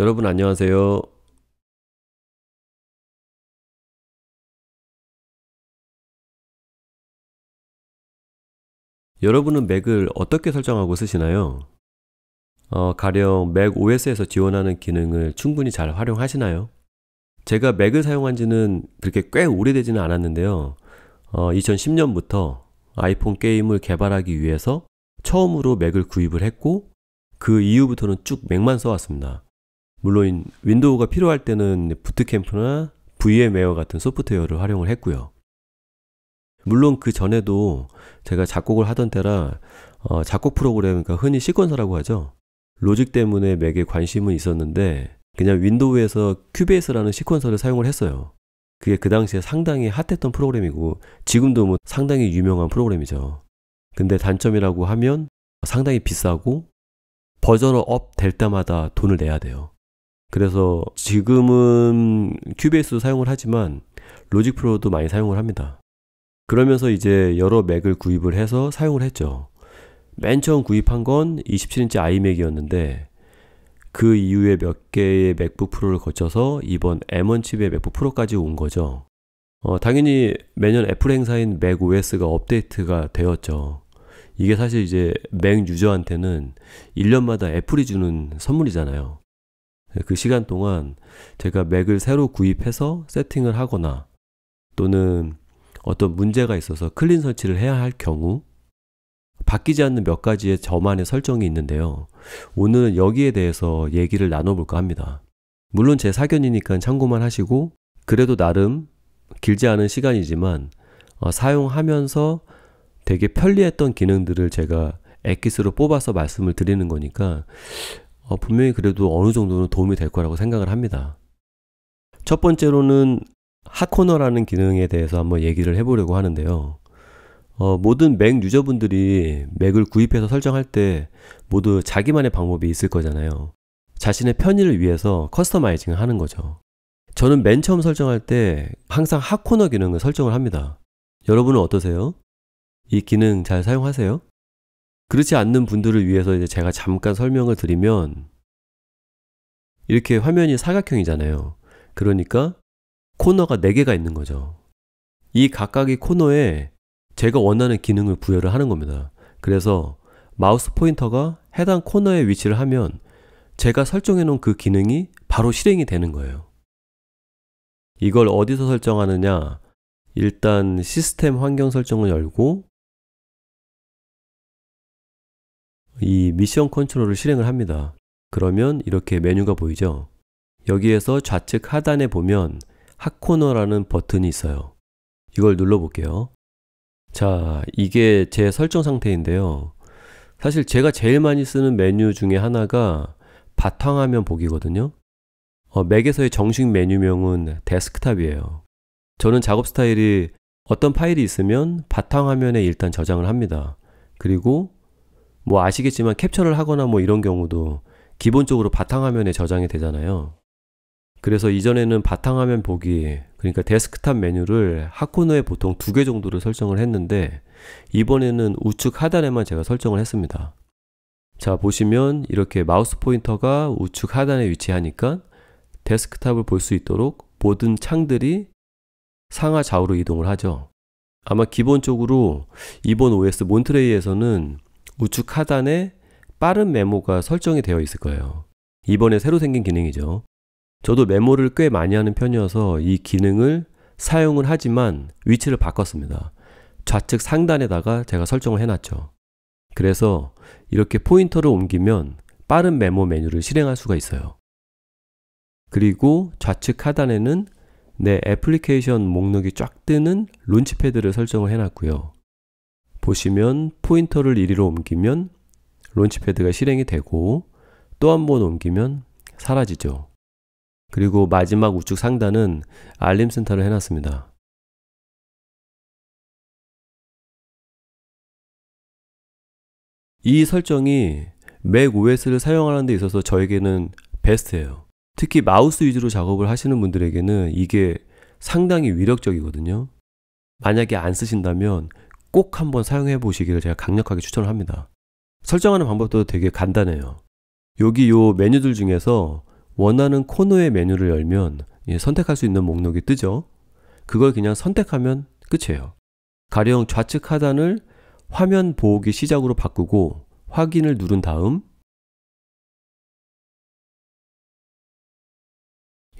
여러분 안녕하세요. 여러분은 맥을 어떻게 설정하고 쓰시나요? 어, 가령 맥 OS에서 지원하는 기능을 충분히 잘 활용하시나요? 제가 맥을 사용한 지는 그렇게 꽤 오래되지는 않았는데요. 어, 2010년부터 아이폰 게임을 개발하기 위해서 처음으로 맥을 구입을 했고 그 이후부터는 쭉 맥만 써왔습니다. 물론 윈도우가 필요할 때는 부트캠프나 VM웨어 a 같은 소프트웨어를 활용을 했고요. 물론 그 전에도 제가 작곡을 하던 때라 어, 작곡 프로그램, 그러니까 흔히 시퀀서라고 하죠. 로직 때문에 맥에 관심은 있었는데 그냥 윈도우에서 큐베이스라는 시퀀서를 사용을 했어요. 그게 그 당시에 상당히 핫했던 프로그램이고 지금도 뭐 상당히 유명한 프로그램이죠. 근데 단점이라고 하면 상당히 비싸고 버전을 업될 때마다 돈을 내야 돼요. 그래서 지금은 큐베이스도 사용을 하지만 로직 프로도 많이 사용을 합니다. 그러면서 이제 여러 맥을 구입을 해서 사용을 했죠. 맨 처음 구입한 건 27인치 아이맥이었는데 그 이후에 몇 개의 맥북 프로를 거쳐서 이번 M1 칩의 맥북 프로까지 온 거죠. 어, 당연히 매년 애플 행사인 맥 OS가 업데이트가 되었죠. 이게 사실 이제 맥 유저한테는 1년마다 애플이 주는 선물이잖아요. 그 시간 동안 제가 맥을 새로 구입해서 세팅을 하거나 또는 어떤 문제가 있어서 클린 설치를 해야 할 경우 바뀌지 않는 몇 가지의 저만의 설정이 있는데요. 오늘은 여기에 대해서 얘기를 나눠볼까 합니다. 물론 제 사견이니까 참고만 하시고 그래도 나름 길지 않은 시간이지만 어, 사용하면서 되게 편리했던 기능들을 제가 엑기스로 뽑아서 말씀을 드리는 거니까 어, 분명히 그래도 어느 정도는 도움이 될 거라고 생각을 합니다. 첫 번째로는 핫코너라는 기능에 대해서 한번 얘기를 해보려고 하는데요. 어, 모든 맥 유저분들이 맥을 구입해서 설정할 때 모두 자기만의 방법이 있을 거잖아요. 자신의 편의를 위해서 커스터마이징을 하는 거죠. 저는 맨 처음 설정할 때 항상 핫코너 기능을 설정을 합니다. 여러분은 어떠세요? 이 기능 잘 사용하세요? 그렇지 않는 분들을 위해서 이제 제가 잠깐 설명을 드리면 이렇게 화면이 사각형이잖아요. 그러니까 코너가 4개가 있는 거죠. 이 각각의 코너에 제가 원하는 기능을 부여를 하는 겁니다. 그래서 마우스 포인터가 해당 코너에 위치를 하면 제가 설정해 놓은 그 기능이 바로 실행이 되는 거예요. 이걸 어디서 설정하느냐? 일단 시스템 환경 설정을 열고 이 미션 컨트롤을 실행을 합니다. 그러면 이렇게 메뉴가 보이죠? 여기에서 좌측 하단에 보면 핫코너라는 버튼이 있어요. 이걸 눌러볼게요. 자, 이게 제 설정 상태인데요. 사실 제가 제일 많이 쓰는 메뉴 중에 하나가 바탕화면 보기거든요. 어, 맥에서의 정식 메뉴명은 데스크탑이에요. 저는 작업 스타일이 어떤 파일이 있으면 바탕화면에 일단 저장을 합니다. 그리고 뭐 아시겠지만 캡처를 하거나 뭐 이런 경우도 기본적으로 바탕화면에 저장이 되잖아요. 그래서 이전에는 바탕화면 보기, 그러니까 데스크탑 메뉴를 하코노에 보통 두 개 정도를 설정을 했는데 이번에는 우측 하단에만 제가 설정을 했습니다. 자 보시면 이렇게 마우스 포인터가 우측 하단에 위치하니까 데스크탑을 볼 수 있도록 모든 창들이 상하 좌우로 이동을 하죠. 아마 기본적으로 이번 OS 몬트레이에서는 우측 하단에 빠른 메모가 설정이 되어 있을 거예요. 이번에 새로 생긴 기능이죠. 저도 메모를 꽤 많이 하는 편이어서 이 기능을 사용을 하지만 위치를 바꿨습니다. 좌측 상단에다가 제가 설정을 해놨죠. 그래서 이렇게 포인터를 옮기면 빠른 메모 메뉴를 실행할 수가 있어요. 그리고 좌측 하단에는 내 애플리케이션 목록이 쫙 뜨는 론치패드를 설정을 해놨고요. 보시면 포인터를 1위로 옮기면 론치패드가 실행이 되고 또 한 번 옮기면 사라지죠. 그리고 마지막 우측 상단은 알림 센터를 해놨습니다. 이 설정이 맥 OS를 사용하는 데 있어서 저에게는 베스트예요. 특히 마우스 위주로 작업을 하시는 분들에게는 이게 상당히 위력적이거든요. 만약에 안 쓰신다면 꼭 한번 사용해 보시기를 제가 강력하게 추천을 합니다. 설정하는 방법도 되게 간단해요. 여기 요 메뉴들 중에서 원하는 코너의 메뉴를 열면 예, 선택할 수 있는 목록이 뜨죠. 그걸 그냥 선택하면 끝이에요. 가령 좌측 하단을 화면 보호기 시작으로 바꾸고 확인을 누른 다음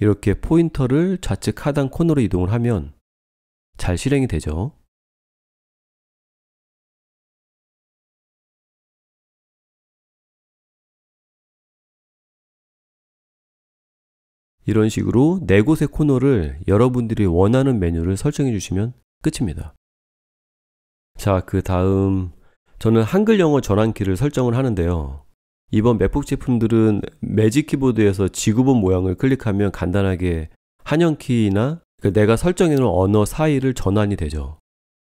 이렇게 포인터를 좌측 하단 코너로 이동을 하면 잘 실행이 되죠. 이런 식으로 네 곳의 코너를 여러분들이 원하는 메뉴를 설정해 주시면 끝입니다. 자, 그 다음 저는 한글 영어 전환키를 설정을 하는데요. 이번 맥북 제품들은 매직 키보드에서 지구본 모양을 클릭하면 간단하게 한영키나 그러니까 내가 설정해놓은 언어 사이를 전환이 되죠.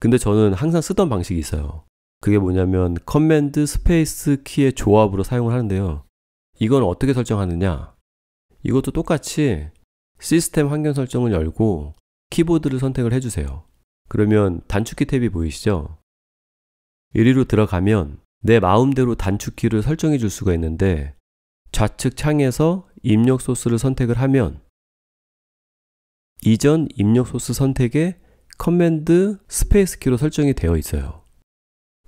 근데 저는 항상 쓰던 방식이 있어요. 그게 뭐냐면 커맨드 스페이스 키의 조합으로 사용을 하는데요. 이건 어떻게 설정하느냐? 이것도 똑같이 시스템 환경 설정을 열고 키보드를 선택을 해주세요. 그러면 단축키 탭이 보이시죠? 1위로 들어가면 내 마음대로 단축키를 설정해 줄 수가 있는데 좌측 창에서 입력 소스를 선택을 하면 이전 입력 소스 선택에 커맨드 스페이스 키로 설정이 되어 있어요.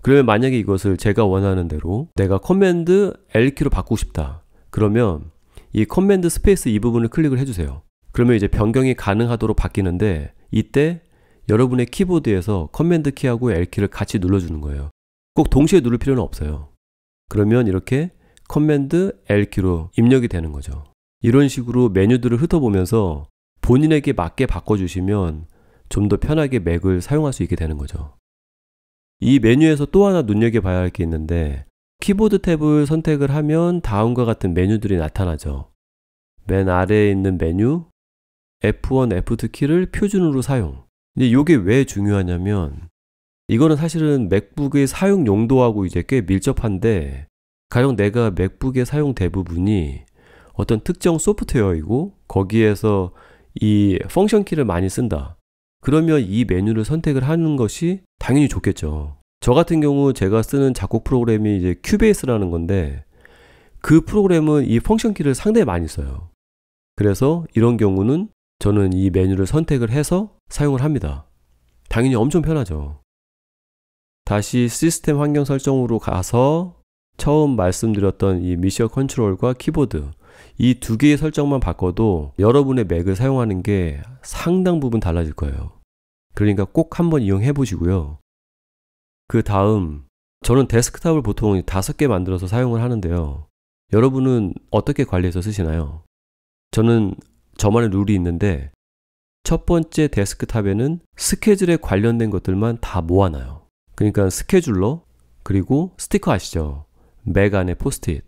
그러면 만약에 이것을 제가 원하는 대로 내가 커맨드 L키로 바꾸고 싶다. 그러면 이 커맨드 스페이스 이 부분을 클릭을 해주세요. 그러면 이제 변경이 가능하도록 바뀌는데 이때 여러분의 키보드에서 커맨드 키하고 L키를 같이 눌러주는 거예요. 꼭 동시에 누를 필요는 없어요. 그러면 이렇게 커맨드 L키로 입력이 되는 거죠. 이런 식으로 메뉴들을 흩어보면서 본인에게 맞게 바꿔주시면 좀 더 편하게 맥을 사용할 수 있게 되는 거죠. 이 메뉴에서 또 하나 눈여겨봐야 할 게 있는데 키보드 탭을 선택을 하면 다음과 같은 메뉴들이 나타나죠. 맨 아래에 있는 메뉴 F1, F2 키를 표준으로 사용. 근데 이게 왜 중요하냐면 이거는 사실은 맥북의 사용 용도하고 이제 꽤 밀접한데 가령 내가 맥북의 사용 대부분이 어떤 특정 소프트웨어이고 거기에서 이 펑션 키를 많이 쓴다. 그러면 이 메뉴를 선택을 하는 것이 당연히 좋겠죠. 저 같은 경우 제가 쓰는 작곡 프로그램이 이제 큐베이스라는 건데 그 프로그램은 이 펑션 키를 상당히 많이 써요. 그래서 이런 경우는 저는 이 메뉴를 선택을 해서 사용을 합니다. 당연히 엄청 편하죠. 다시 시스템 환경 설정으로 가서 처음 말씀드렸던 이 미셔 컨트롤과 키보드 이 두 개의 설정만 바꿔도 여러분의 맥을 사용하는 게 상당 부분 달라질 거예요. 그러니까 꼭 한번 이용해 보시고요. 그 다음 저는 데스크탑을 보통 5개 만들어서 사용을 하는데요. 여러분은 어떻게 관리해서 쓰시나요? 저는 저만의 룰이 있는데 첫 번째 데스크탑에는 스케줄에 관련된 것들만 다 모아놔요. 그러니까 스케줄러 그리고 스티커 아시죠? 맥 안에 포스트잇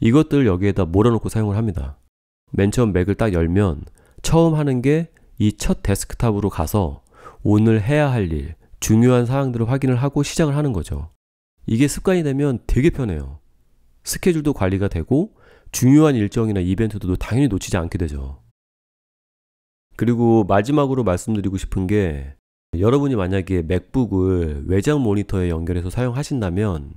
이것들 여기에다 몰아넣고 사용을 합니다. 맨 처음 맥을 딱 열면 처음 하는 게 이 첫 데스크탑으로 가서 오늘 해야 할 일, 중요한 사항들을 확인을 하고 시작을 하는 거죠. 이게 습관이 되면 되게 편해요. 스케줄도 관리가 되고 중요한 일정이나 이벤트도 당연히 놓치지 않게 되죠. 그리고 마지막으로 말씀드리고 싶은 게 여러분이 만약에 맥북을 외장 모니터에 연결해서 사용하신다면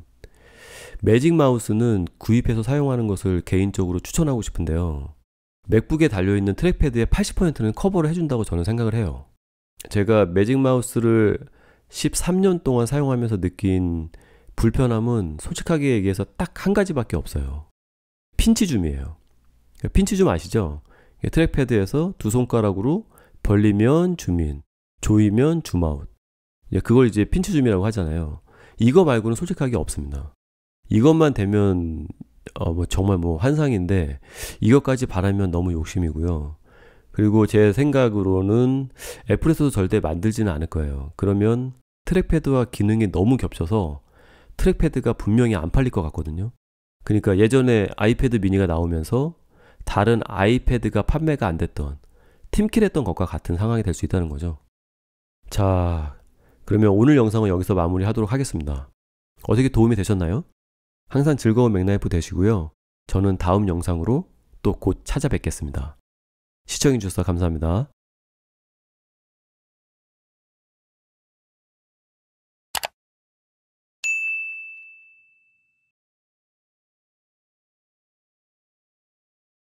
매직 마우스는 구입해서 사용하는 것을 개인적으로 추천하고 싶은데요. 맥북에 달려있는 트랙패드의 80%는 커버를 해준다고 저는 생각을 해요. 제가 매직 마우스를 13년 동안 사용하면서 느낀 불편함은 솔직하게 얘기해서 딱 한 가지밖에 없어요. 핀치줌이에요. 그러니까 핀치줌 아시죠? 트랙패드에서 두 손가락으로 벌리면 줌인, 조이면 줌아웃. 그걸 이제 핀치줌이라고 하잖아요. 이거 말고는 솔직하게 없습니다. 이것만 되면 어, 뭐 정말 뭐 환상인데 이것까지 바라면 너무 욕심이고요. 그리고 제 생각으로는 애플에서도 절대 만들지는 않을 거예요. 그러면 트랙패드와 기능이 너무 겹쳐서 트랙패드가 분명히 안 팔릴 것 같거든요. 그러니까 예전에 아이패드 미니가 나오면서 다른 아이패드가 판매가 안 됐던 팀킬했던 것과 같은 상황이 될 수 있다는 거죠. 자, 그러면 오늘 영상은 여기서 마무리하도록 하겠습니다. 어떻게 도움이 되셨나요? 항상 즐거운 맥라이프 되시고요. 저는 다음 영상으로 또 곧 찾아뵙겠습니다. 시청해주셔서 감사합니다.